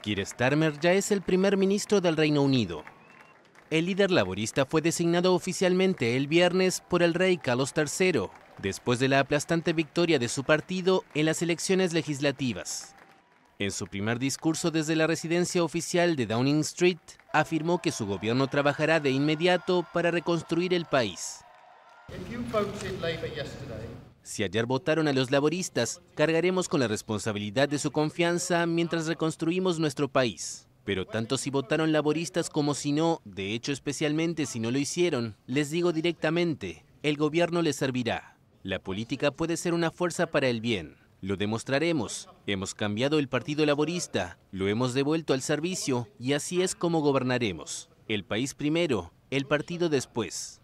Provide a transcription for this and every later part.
Keir Starmer ya es el primer ministro del Reino Unido. El líder laborista fue designado oficialmente el viernes por el rey Carlos III, después de la aplastante victoria de su partido en las elecciones legislativas. En su primer discurso desde la residencia oficial de Downing Street, afirmó que su gobierno trabajará de inmediato para reconstruir el país. Si ayer votaron a los laboristas, cargaremos con la responsabilidad de su confianza mientras reconstruimos nuestro país. Pero tanto si votaron laboristas como si no, de hecho especialmente si no lo hicieron, les digo directamente, el gobierno les servirá. La política puede ser una fuerza para el bien. Lo demostraremos. Hemos cambiado el Partido Laborista, lo hemos devuelto al servicio y así es como gobernaremos. El país primero, el partido después.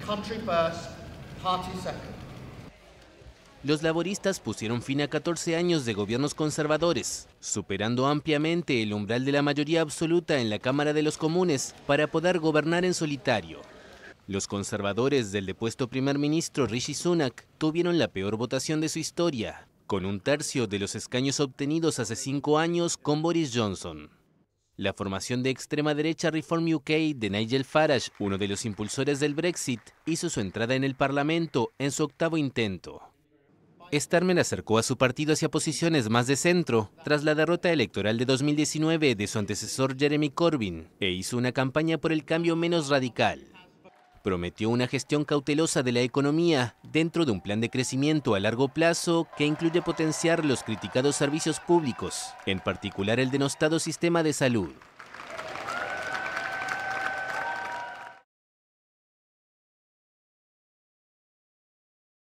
Country first, party second. Los laboristas pusieron fin a 14 años de gobiernos conservadores, superando ampliamente el umbral de la mayoría absoluta en la Cámara de los Comunes para poder gobernar en solitario. Los conservadores del depuesto primer ministro Rishi Sunak tuvieron la peor votación de su historia, con un tercio de los escaños obtenidos hace cinco años con Boris Johnson. La formación de extrema derecha Reform UK de Nigel Farage, uno de los impulsores del Brexit, hizo su entrada en el Parlamento en su octavo intento. Starmer acercó a su partido hacia posiciones más de centro tras la derrota electoral de 2019 de su antecesor Jeremy Corbyn e hizo una campaña por el cambio menos radical prometió una gestión cautelosa de la economía dentro de un plan de crecimiento a largo plazo que incluye potenciar los criticados servicios públicos, en particular el denostado sistema de salud.